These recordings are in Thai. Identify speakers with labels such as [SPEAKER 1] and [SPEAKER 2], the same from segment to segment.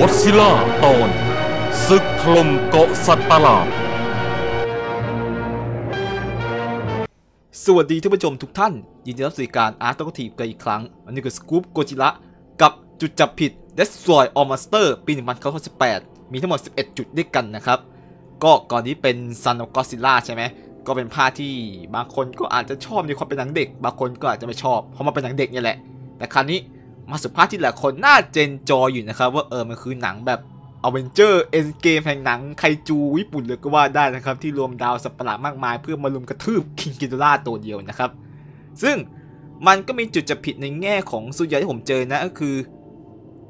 [SPEAKER 1] ก็อซิล่าตอนศึกถล่มเกาะสัตว์ประหลาดสวัสดีท่านผู้ชมทุกท่าน ยินดีรับสื่การอาร์ตต้ทีกันอีกครั้ง อันนี้คือสกู๊ปโกจิระกับจุดจับผิด Destroy All m สเ s t e r ปี1918มีทั้งหมด 11 จุดด้วยกันนะครับ ก็ก่อนนี้เป็นซันโ f กอซิล l l ใช่ไหมก็เป็นภาคที่ บางคนก็อาจจะชอบในความเป็นหนังเด็ก บางคนก็อาจจะไม่ชอบเพราะมันเป็นหนังเด็กนี่แหละแต่ครั้นี้มาสุภาพ์ที่หลายคนน่าเจนจออยู่นะครับ ว่าเออมันคือหนังแบบอเวนเจอร์ เอ็นเกมแห่งหนังไคจูญี่ปุ่นเลยก็ว่าได้นะครับ ที่รวมดาวสัปหลาดมากมายเพื่อมาลุมกระทืบคิงกิโดราตัวเดียวนะครับ ซึ่งมันก็มีจุดจะผิดในแง่ของสุดยอดที่ผมเจอนะก็คือ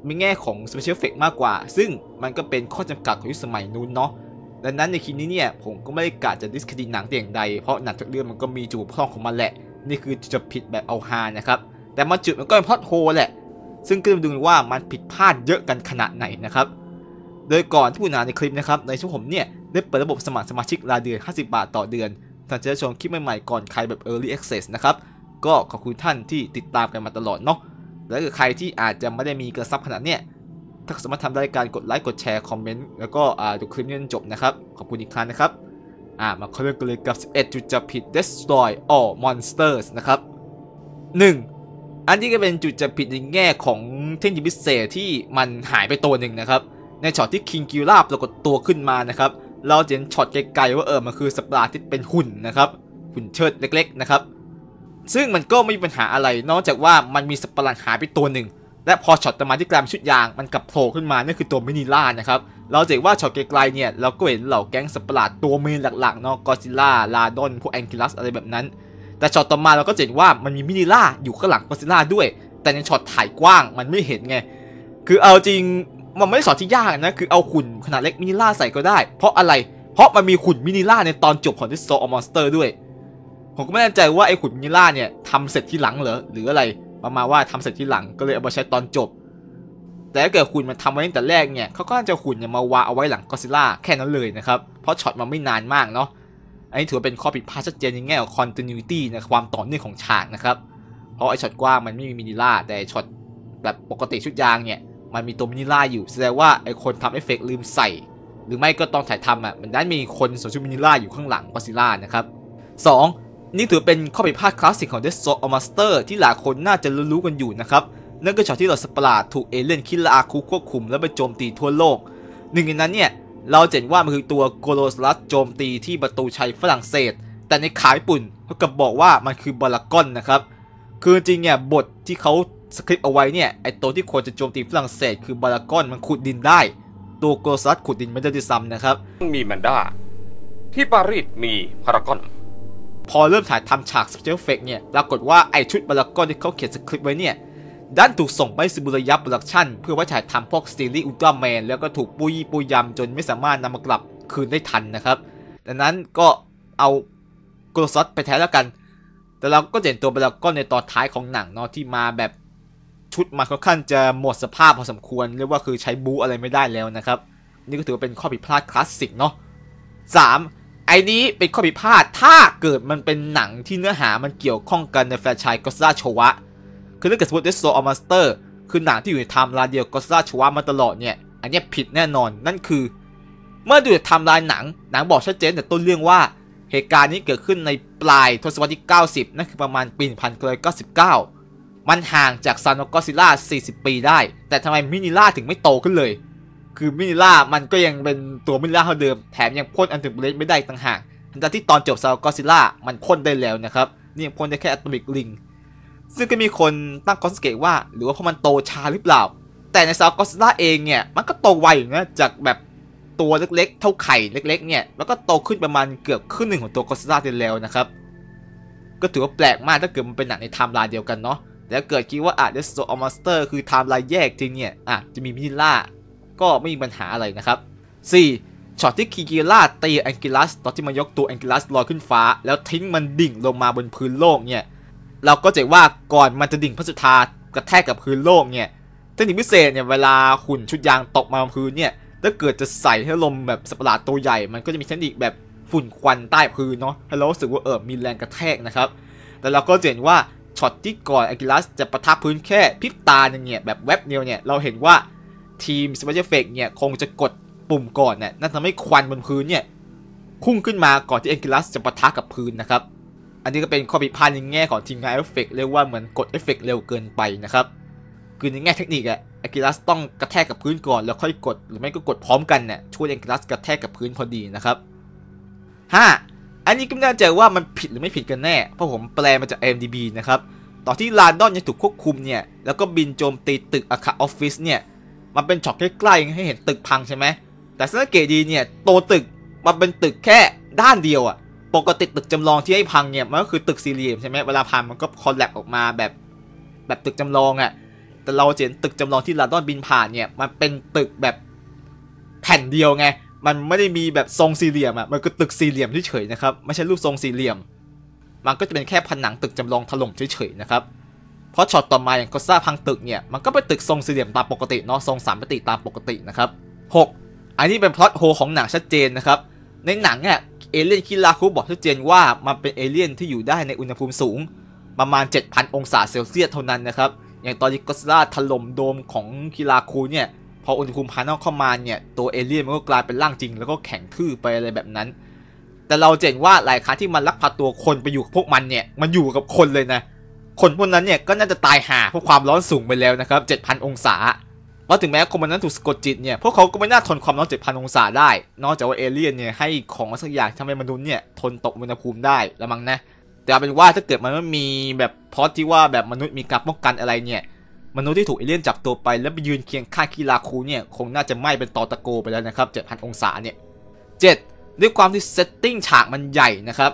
[SPEAKER 1] มีแง่ของสเปเชียลเฟกมากกว่า ซึ่งมันก็เป็นข้อจำกัดของยุคสมัยนู้นเนาะดังนั้นในคลิปนี้เนี่ยผมก็ไม่ได้กะจะดิสคดีหนังแต่อย่างใด เพราะหนังทุกเรื่องมันก็มีจุดพร่องของมันแหละนี่คือจุดผิดแบบเอาฮานะครับแต่มาจุดมันก็เป็นพอดโฮแหละซึ่งก็มาดูว่ามันผิดพลาดเยอะกันขนาดไหนนะครับ โดยก่อนที่ผู้นาในคลิปนะครับ ในช่วงผมเนี่ยได้เปิดระบบสมัครสมาชิกรายเดือน 50 บาทต่อเดือนท่านจะชมคลิปใหม่ๆก่อนใครแบบ Early Access นะครับก็ขอบคุณท่านที่ติดตามกันมาตลอดเนาะ และใครที่อาจจะไม่ได้มีกระซับขนาดเนี้ย ถ้าสามารถทำรายการกดไลค์กดแชร์คอมเมนต์แล้วก็ดูคลิปนี้จนจบนะครับขอบคุณอีกครั้งนะครับอ่ามาเข้าเรื่องกันเลยกับ11จุดจับผิด Destroy All Monsters นะครับ 1. อันนี้ก็เป็นจุดจะผิดในแง่ของเทคนิคพิเศษที่มันหายไปตัวหนึ่งนะครับในช็อตที่คิงกิล่าปรากฏตัวขึ้นมานะครับเราเห็นช็อตไกลๆว่าเออมันคือสปาร์ที่เป็นหุ่นนะครับหุ่นเชิดเล็กๆนะครับซึ่งมันก็ไม่มีปัญหาอะไร นอกจากว่ามันมีสปาร์หายไปตัวหนึ่งและพอช็อตตมาที่กลายเป็นชุดยางมันกลับโผล่ขึ้นมานั่นคือตัวมินิล่านะครับเราจะเห็นว่าช็อตไกลๆเนี่ยเราก็เห็นเหล่าแก๊งสปาร์ตัวเมนหลักๆเนาะกอซิล่าลาดอนพวกแองกิลัสอะไรแบบนั้นแต่ช็อตต่อมาเราก็เห็นว่ามันมีมินิล่าอยู่ข้างหลังกอซิล่าด้วยแต่ในช็อตถ่ายกว้างมันไม่เห็นไงคือเอาจริงมันไม่ได้ช็อตที่ยากนะคือเอาขุนขนาดเล็กมินิล่าใส่ก็ได้ เพราะอะไร เพราะมันมีขุนมินิล่าในตอนจบของดิสโซอมอนสเตอร์ด้วย ผมก็ไม่แน่ใจว่าไอ้ขุนมินิล่าเนี่ยทำเสร็จที่หลังเหรอหรืออะไรประมาณว่าทำเสร็จที่หลังก็เลยเอามาใช้ตอนจบ แต่ถ้าเกิดขุนมันทำไว้ตั้งแต่แรกเนี่ยเขาก็จะขุนเนี่ยมาวาเอาไว้หลังกอซิล่าแค่นั้นเลยนะครับเพราะช็อตมันไม่นานมากเนาะอันนี้ถือเป็นข้อผิดพลาดชัดเจนในแง่ของ continuity นะความต่อเนื่องของฉากนะครับ เพราะไอช็อตกว้างมันไม่มีมินิล่าแต่ช็อตแบบปกติชุดยางเนี่ย มันมีตัวมินิล่าอยู่แสดงว่าไอคนทำเอฟเฟกลืมใส่ หรือไม่ก็ตอนถ่ายทำอ่ะมันนั้นมีคนสวมชุดมินิล่าอยู่ข้างหลังกอซิล่านะครับ 2. นี่ถือเป็นข้อผิดพลาดคลาสสิกของเด a t h Soul of Master ที่หลายคนน่าจะรู้กันอยู่นะครับนั่นก็ช็อตที่เราสปาร์ตถูกเอเลนคิลลาคูควบคุมและไปโจมตีทั่วโลก หนึ่งในนั้นเนี่ยเราเห็นว่ามันคือตัวโกโลสลัสโจมตีที่ประตูชัยฝรั่งเศส แต่ในขายปุ่นเขากับบอกว่ามันคือบอลากอนนะครับคือจริงเนี่ยบทที่เขาสคริปต์เอาไว้เนี่ยไอตัวที่ควรจะโจมตีฝรั่งเศสคือบอลากอนมันขุดดินได้ ตัวโกโลสลัสขุดดินไม่ได้ดิซัมนะครับมีแมนด้าที่ปารีสมีพารากอนพอเริ่มถ่ายทำฉากสเปเชียลเฟกเนี่ยปรากฏว่าไอชุดบอลากอนที่เขาเขียนสคริปต์ไว้เนี่ยดันถูกส่งไปซิบุระยบโปรดักชั่นเพื่อววาถ่ายทำพวกซีรีส์อุลตร้าแมนแล้วก็ถูกปุยปุยยำจนไม่สามารถนำมากลับคืนได้ทันนะครับ ดังนั้นก็เอาโกลซัสไปแทนแล้วกัน แต่เราก็เห็นตัวบราก้อนในตอนท้ายของหนังเนาะที่มาแบบชุดมาค่อนข้างจะหมดสภาพพอสมควร เรียกว่าคือใช้บูอะไรไม่ได้แล้วนะครับ นี่ก็ถือว่าเป็นข้อผิดพลาดคลาสสิกเนาะสามไอ้นี้เป็นข้อผิดพลาดถ้าเกิดมันเป็นหนังที่เนื้อหามันเกี่ยวข้องกันในแฟรนไชส์ก็ซ่าโชวะคือถ้าเกิดสมมติเดสโซออมาสเตอร์คือหนังที่อยู่ในไทม์ไลน์เดียวก็ซาชวามาตลอดเนี่ย อันนี้ผิดแน่นอนนั่นคือ เมื่อดูจากไทม์ไลน์หนัง หนังบอกชัดเจนแต่ต้นเรื่องว่า เหตุการณ์นี้เกิดขึ้นในปลายทศวรรษที่ 90 นั่นคือประมาณปี1999 มันห่างจากซานโกซิล่า40 ปีได้ แต่ทำไมมินิล่าถึงไม่โตขึ้นเลย คือมินิล่ามันก็ยังเป็นตัวมินิล่าเท่าเดิมแถมยังพ่นอันถึงเบลไม่ได้ต่างหากทัากที่ตอนจบซานโกซิล่ามันพ่นได้แล้วนะครับนี่พ่นได้แค่อัตมิกลิงซึ่งก็มีคนตั้งข้อสังเกตว่า หรือว่าเพราะมันโตช้าหรือเปล่า แต่ในซาวกอสล่าเองเนี่ยมันก็โตไวอยู่นะจากแบบตัวเล็กๆเท่าไข่เล็กๆเนี่ยแล้วก็โตขึ้นประมาณเกือบครึ่งหนึ่งของตัวกอสล่าเดนแล้วนะครับก็ถือว่าแปลกมากถ้าเกิดมันเป็นหนังในไทม์ไลน์เดียวกันเนาะแล้วเกิดคิดว่าอาจจะโซอมาสเตอร์คือไทม์ไลน์แยกจริงเนี่ยอาจจะมีมินิล่าก็ไม่มีปัญหาอะไรนะครับ 4. ช็อตที่คีกิล่าตีแองกิลัสตอนที่มันยกตัวแองกิลัสลอยขึ้นฟ้า แล้วทิ้งมันดิ่งลงมาบนพื้นโลกเนี่ยเราก็จะว่าก่อนมันจะดิ่งพระสุธากระแทกกับพื้นโลกเนี่ยเทคนิคพิเศษเนี่ยเวลาหุ่นชุดยางตกมาพื้นเนี่ยถ้าเกิดจะใส่ให้ลมแบบสปาร์ตตัวใหญ่ มันก็จะมีเทคนิคแบบฝุ่นควันใต้พื้นเนาะให้เราสึกว่าเออมีแรงกระแทกนะครับแต่เราก็เห็นว่าช็อตที่ก่อนอากิลัสจะประทับพื้นแค่พิบตาเนี่ยแบบแวบเดียวเนี่ยเราเห็นว่าทีมสเปเชียลเฟกเนี่ยคงจะกดปุ่มก่อนเนี่ยนั่นทำให้ควันบนพื้นเนี่ยพุ่งขึ้นมาก่อนที่เอกิลัสจะปะทับกับพื้นนะครับอันนี้ก็เป็นข้อผิดพลาดในแง่ของทีมงานเอฟเฟกเรียกว่าเหมือนกดเอฟเฟกเร็วเกินไปนะครับคือในแง่เทคนิคอะอากิลัสต้องกระแทกกับพื้นก่อน แล้วค่อยกดหรือไม่ก็กดพร้อมกันเนี่ยช่วยอากิลัสกระแทกกับพื้นพอดีนะครับ 5. อันนี้ก็ไม่แน่ใจว่ามันผิดหรือไม่ผิดกันแน่ เพราะผมแปลมาจาก m d b นะครับตอนที่ลานดอนยังถูกควบคุมเนี่ยแล้วก็บินโจมตีตึกอาคาออฟฟิศเนี่ยมันเป็นช็อตใกล้ๆให้เห็นตึกพังใช่ไหมแต่สังเกตดีเนี่ยโตตึกมันเป็นตึกแค่ด้านเดียวอะปกติตึกจำลองที่ให้พังเนี่ยมันก็คือตึกสี่เหลี่ยมใช่ไหมเวลาพังมันก็คอลแลบออกมาแบบแบบตึกจำลองอะ่ะแต่เราเห็นตึกจำลองที่ลาดอนบินผ่านเนี่ยมันเป็นตึกแบบแผ่นเดียวไงมันไม่ได้มีแบบทรงสี่เหลี่ยมอะ่ะมันก็ตึกสี่เหลี่ยมเฉยๆนะครับไม่ใช่รูปทรงสี่เหลี่ยม มันก็จะเป็นแค่ผนังตึกจำลองถล่มเฉยๆนะครับเพราะช็อตต่อมาอย่างก็ซ่าพังตึกเนี่ยมันก็เป็นตึกทรงสี่เหลี่ยมตามปกติเนาะทรงสามมิติตามปกตินะครับ6อันนี้เป็นพล็อตโฮของหนังชัดเจนนะครับในหนังเนี่ยเอเลี่ยน คิลาคุบอกชัดเจนว่ามันเป็นเอเลี่ยนที่อยู่ได้ในอุณหภูมิสูง ประมาณ 7,000 องศาเซลเซียส เท่านั้นนะครับ อย่างตอนที่ก็สลาถล่มโดมของคิลาคุเนี่ยพออุณหภูมิภายนอกเข้ามาเนี่ยตัวเอเลี่ยนมันก็กลายเป็นร่างจริง แล้วก็แข็งทื่อไปอะไรแบบนั้น แต่เราเห็นว่า หลายครั้งที่มันลักพาตัวคนไปอยู่กับพวกมันเนี่ยมันอยู่กับคนเลยนะคนพวกนั้นเนี่ยก็น่าจะตายหาเพราะความร้อนสูงไปแล้วนะครับ7,000 องศาว่าถึงแม้คนมันนั้นถูกสะกดจิตเนี่ยพวกเขาก็ไม่น่าทนความร้อน7,000 องศาได้ นอกจากว่า เอเลี่ยนเนี่ยให้ของสักอย่างทำให้มนุษย์เนี่ยทนตกอุณหภูมิได้ละมั้งนะแต่เอาเป็นว่าถ้าเกิดมันไม่มีแบบพอดที่ว่าแบบมนุษย์มีการป้องกันอะไรเนี่ยมนุษย์ที่ถูกเอเลี่ยนจับตัวไป แล้วไปยืนเคียงข้างคีราคูเนี่ยคงน่าจะไหม้เป็นตอตะโกไปแล้วนะครับ7,000องศาเนี่ย 7. ด้วยความที่เซตติ้งฉากมันใหญ่นะครับ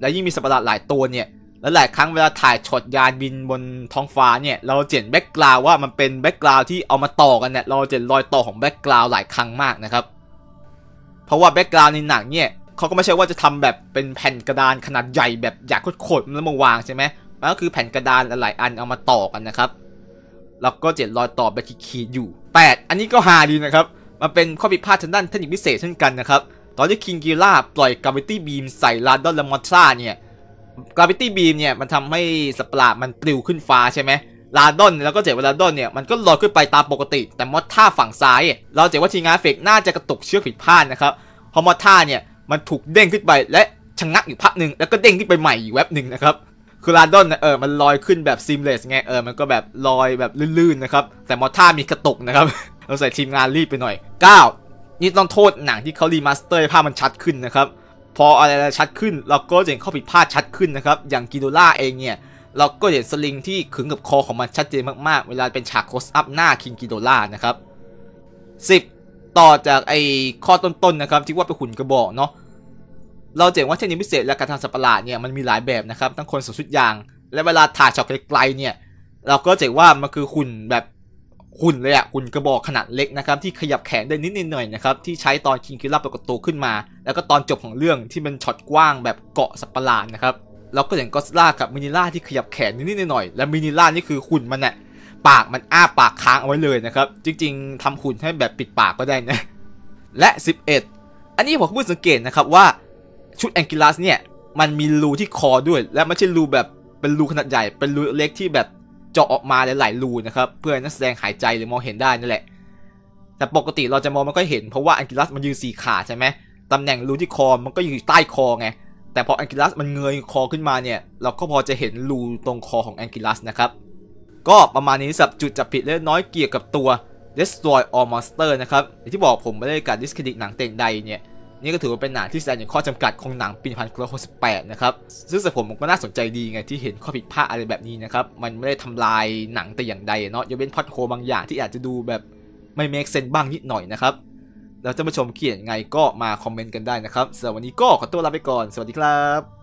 [SPEAKER 1] และยิ่งมีสัตว์ประหลาดหลายตัวเนี่ยและหลายครั้งเวลาถ่ายช็อตยานบินบนท้องฟ้าเนี่ยเราเจ็นแบ็กกราวว่ามันเป็นแบ็กกราวที่เอามาต่อกันเนี่ยเราเจ็นรอยต่อของแบ็กกราวหลายครั้งมากนะครับเพราะว่าแบ็กกราวในหนังเนี่ยเขาก็ไม่ใช่ว่าจะทำแบบเป็นแผ่นกระดานขนาดใหญ่แบบอยากโคตรๆแล้วมาวางใช่ไหมมันก็คือแผ่นกระดานหลายอันเอามาต่อกันนะครับเราก็เจ็นรอยต่อแบบขีดอยู่8อันนี้ก็หาดีนะครับมันเป็นข้อผิดพลาดทางด้านเทคนิคพิเศษเช่นกันนะครับตอนที่คิงกีล่าปล่อยกาเวตี้บีมใส่ลาดอนและมอนทราเนี่ยกราฟิตี้บีมเนี่ยมันทำให้สปาร์มันปลิวขึ้นฟ้าใช่ไหมลาดอนแล้วก็เจ๋เวลาดอนเนี่ยมันก็ลอยขึ้นไปตามปกติ แต่มอท่าฝั่งซ้าย เราเจ๋ว่าทีงานเฟกน่าจะกระตุกเชือกผิดพลาดนะครับพอมอท่าเนี่ยมันถูกเด้งขึ้นไปและชะงักอยู่พักหนึ่งแล้วก็เด้งขึ้นไปใหม่อีกแวบหนึ่งนะครับ คือลาดอนเออมันลอยขึ้นแบบซิมเลสไงเออมันก็แบบลอยแบบลื่นๆนะครับ แต่มอท่ามีกระตุกนะครับ เราใส่ทีมงานรีบไปหน่อย9นี่ต้องโทษหนังที่เขารีมาสเตอร์ภาพมันชัดขึ้นนะครับพออะไรชัดขึ้นเราก็จะเห็นข้อผิดพลาดชัดขึ้นนะครับ อย่างกิโดล่าเองเนี่ยเราก็เห็นสลิงที่ขึงกับคอของมันชัดเจนมากๆ เวลาเป็นฉากโคสอัพ หน้าคิงกิโดล่า นะครับ 10ต่อจากไอ้ข้อต้นๆนนะครับที่ว่าไปหุ่นกระบอกเนาะเราเห็นว่าเทคนิคพิเศษและการทำสัปหลาดเนี่ยมันมีหลายแบบนะครับทั้งคนสมชุดยาง และเวลาถ่ายฉากไกลๆเนี่ยเราก็เห็นว่ามันคือหุ่นแบบหุ่นเลยอะหุ่นกระบอกขนาดเล็กนะครับที่ขยับแขนได้นิดหน่อยนะครับที่ใช้ตอนคิงคิล่าปรากฏตัวขึ้นมา แล้วก็ตอนจบของเรื่องที่มันช็อตกว้างแบบเกาะสัปหลาดนะครับเราก็เห็นก็สล่ากับมินิล่าที่ขยับแขนนิดนิดหน่อย และมินิล่านี่คือหุ่นมันอะปากมันอ้าปากค้างเอาไว้เลยนะครับ จริงๆ ทำหุ่นให้แบบปิดปากก็ได้นะและ 11 อันนี้ผมเพิ่งสังเกตนะครับว่าชุดแองกิลัสเนี่ยมันมีรูที่คอด้วยและไม่ใช่รูแบบเป็นรูขนาดใหญ่เป็นรูเล็กที่แบบเจาะออกมาหลายๆรูนะครับ เพื่อนักแสดงหายใจหรือมองเห็นได้นั่นแหละแต่ปกติเราจะมองมันก็เห็นเพราะว่า อังกิลัสมันยืนสี่ขาใช่ไหมตำแหน่งรูที่คอมันก็อยู่ใต้คอไง แต่พออังกิลัสมันเงยคอขึ้นมาเนี่ย เราก็พอจะเห็นรูตรงคอของอังกิลัสนะครับ ก็ประมาณนี้สับจุดจับผิดเล็กน้อยเกี่ยวกับตัว Destroy All Monster นะครับที่บอกผมไม่ได้การดิสเครดิตหนังเต็งใดเนี่ยนี่ก็ถือว่าเป็นหนังที่แสดงถึงข้อจำกัดของหนังปีพันเก้าร้อยหกสิบแปดนะครับ ซึ่งสำหรับผมก็นน่าสนใจดีไงที่เห็นข้อผิดพลาดอะไรแบบนี้นะครับ มันไม่ได้ทำลายหนังแต่อย่างใดเนาะยกเว้นพอดโคบางอย่างที่อาจจะดูแบบไม่เมคเซนบ้างนิดหน่อยนะครับ แล้วท่านผู้ชมเขียนไงก็มาคอมเมนต์กันได้นะครับสำหรับวันนี้ก็ขอตัวลาไปก่อน สวัสดีครับ